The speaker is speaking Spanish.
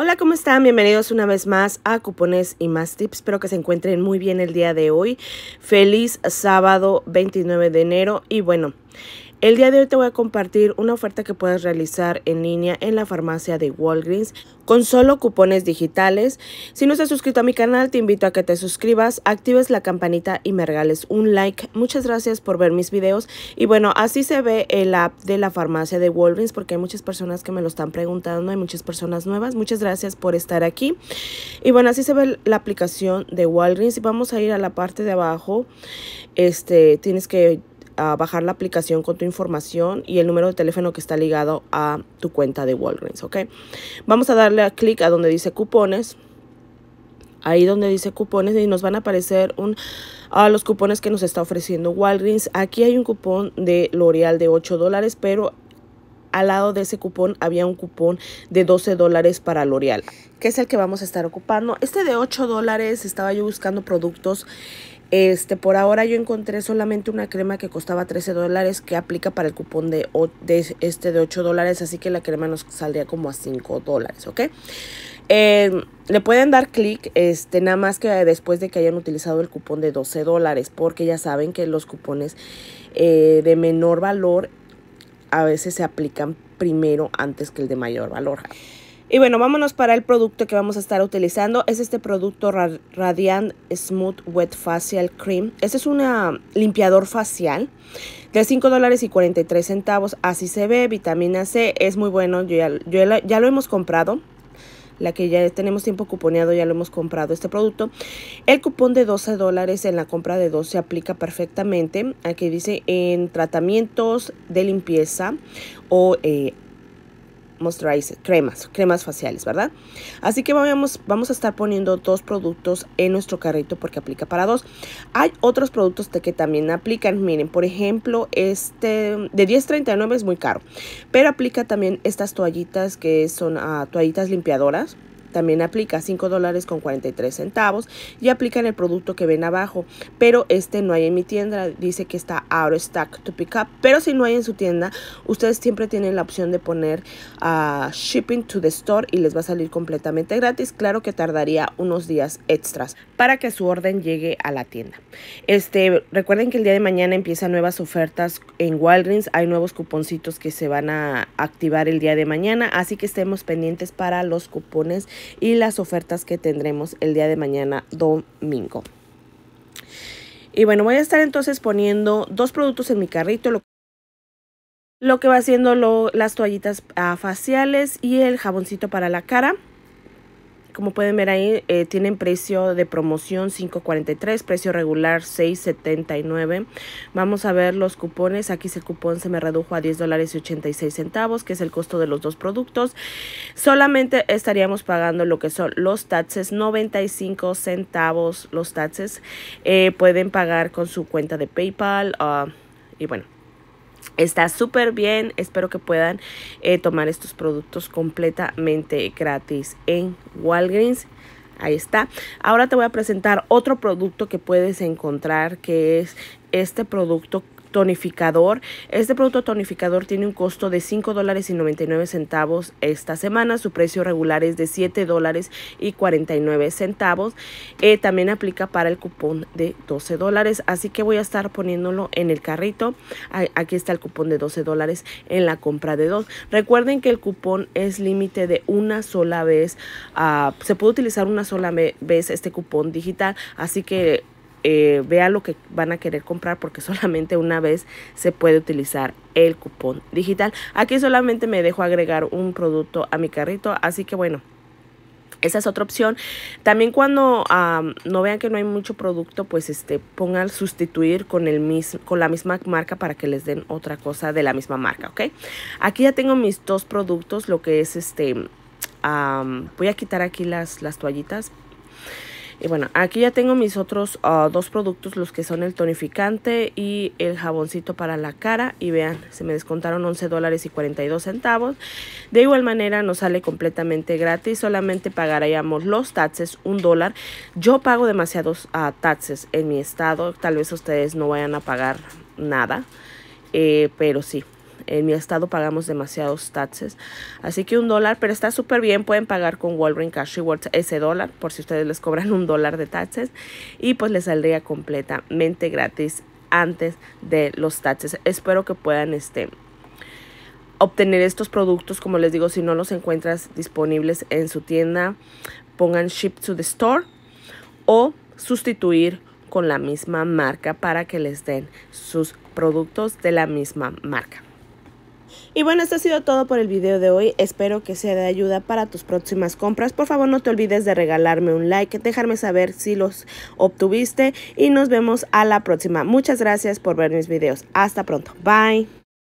Hola, ¿cómo están? Bienvenidos una vez más a Cupones y más tips. Espero que se encuentren muy bien el día de hoy. Feliz sábado 29 de enero y bueno, el día de hoy te voy a compartir una oferta que puedes realizar en línea en la farmacia de Walgreens con solo cupones digitales. Si no estás suscrito a mi canal, te invito a que te suscribas, actives la campanita y me regales un like. Muchas gracias por ver mis videos. Y bueno, así se ve el app de la farmacia de Walgreens porque hay muchas personas que me lo están preguntando, hay muchas personas nuevas. Muchas gracias por estar aquí. Y bueno, así se ve la aplicación de Walgreens. Y Vamos a ir a la parte de abajo. Este, tienes que bajar la aplicación con tu información y el número de teléfono que está ligado a tu cuenta de Walgreens, ¿ok? Vamos a darle a clic a donde dice cupones ahí donde dice cupones y nos van a aparecer un, a ah, los cupones que nos está ofreciendo Walgreens. Aquí hay un cupón de L'Oreal de 8 dólares, pero al lado de ese cupón había un cupón de 12 dólares para L'Oreal, que es el que vamos a estar ocupando. Este de 8 dólares estaba yo buscando productos. Este, por ahora yo encontré solamente una crema que costaba 13 dólares que aplica para el cupón de, este de 8 dólares, así que la crema nos saldría como a 5 dólares, ¿ok? Em, le pueden dar clic, este, nada más que después de que hayan utilizado el cupón de 12 dólares, porque ya saben que los cupones eh, de menor valor a veces se aplican primero antes que el de mayor valor. Y bueno, vámonos para el producto que vamos a estar utilizando. Es este producto Radiant Smooth Wet Facial Cream. Este es un limpiador facial de 5 dólares y 43 centavos. Así se ve, vitamina C, es muy bueno. yo ya lo hemos comprado la que ya tenemos tiempo cuponeado, ya lo hemos comprado este producto. El cupón de 12 dólares en la compra de se aplica perfectamente. Aquí dice en tratamientos de limpieza o eh, moisturizers, cremas, cremas faciales, ¿verdad? Así que vamos, vamos a estar poniendo dos productos en nuestro carrito porque aplica para dos. Hay otros productos que también aplican, miren, por ejemplo, este de 10.39 es muy caro, pero aplica también estas toallitas que son ah, toallitas limpiadoras también aplica $5.43 dólares con 43 centavos y aplican el producto que ven abajo, pero este no hay en mi tienda, dice que está out of stock to pick up, pero si no hay en su tienda, ustedes siempre tienen la opción de poner ah, shipping to the store y les va a salir completamente gratis, claro que tardaría unos días extras para que su orden llegue a la tienda. Este, recuerden que el día de mañana empiezan nuevas ofertas en Walgreens, hay nuevos cuponcitos que se van a activar el día de mañana, así que estemos pendientes para los cupones y las ofertas que tendremos el día de mañana domingo. Y bueno, voy a estar entonces poniendo dos productos en mi carrito, lo que va siendo las toallitas ah, faciales y el jaboncito para la cara. Como pueden ver ahí, eh, tienen precio de promoción 5.43, precio regular 6.79. Vamos a ver los cupones. Aquí ese cupón se me redujo a 10 dólares y 86 centavos, que es el costo de los dos productos. Solamente estaríamos pagando lo que son los taxes, 95 centavos los taxes. Eh, pueden pagar con su cuenta de PayPal ah, y bueno. Está súper bien, espero que puedan eh, tomar estos productos completamente gratis en Walgreens. Ahí está. Ahora te voy a presentar otro producto que puedes encontrar que es este producto tonificador. Este producto tonificador tiene un costo de 5 dólares y 99 centavos esta semana. Su precio regular es de 7 dólares y 49 centavos. Eh, también aplica para el cupón de 12 dólares. Así que voy a estar poniéndolo en el carrito. Aquí está el cupón de 12 dólares en la compra de dos. Recuerden que el cupón es límite de una sola vez. Ah, se puede utilizar una sola vez este cupón digital. Así que eh, vea lo que van a querer comprar porque solamente una vez se puede utilizar el cupón digital. Aquí solamente me dejo agregar un producto a mi carrito, así que bueno. Esa es otra opción. También cuando no vean que no hay mucho producto, pues este pongan sustituir con el con la misma marca para que les den otra cosa de la misma marca, ¿ok? Aquí ya tengo mis dos productos, lo que es este, voy a quitar aquí las, las toallitas y bueno, aquí ya tengo mis otros ah, dos productos, los que son el tonificante y el jaboncito para la cara. Y vean, se me descontaron 11 dólares y 42 centavos. De igual manera nos sale completamente gratis, solamente pagaríamos los taxes, un dólar. Yo pago demasiados ah, taxes en mi estado, tal vez ustedes no vayan a pagar nada, eh, pero sí en mi estado pagamos demasiados taxes. Así que un dólar, pero está súper bien. Pueden pagar con Walgreens Cash Rewards ese dólar por si ustedes les cobran un dólar de taxes. Y pues les saldría completamente gratis antes de los taxes. Espero que puedan este, obtener estos productos. Como les digo, si no los encuentras disponibles en su tienda, pongan ship to the store o sustituir con la misma marca para que les den sus productos de la misma marca. Y bueno, esto ha sido todo por el video de hoy. Espero que sea de ayuda para tus próximas compras. Por favor, no te olvides de regalarme un like, dejarme saber si los obtuviste y nos vemos a la próxima. Muchas gracias por ver mis videos. Hasta pronto. Bye.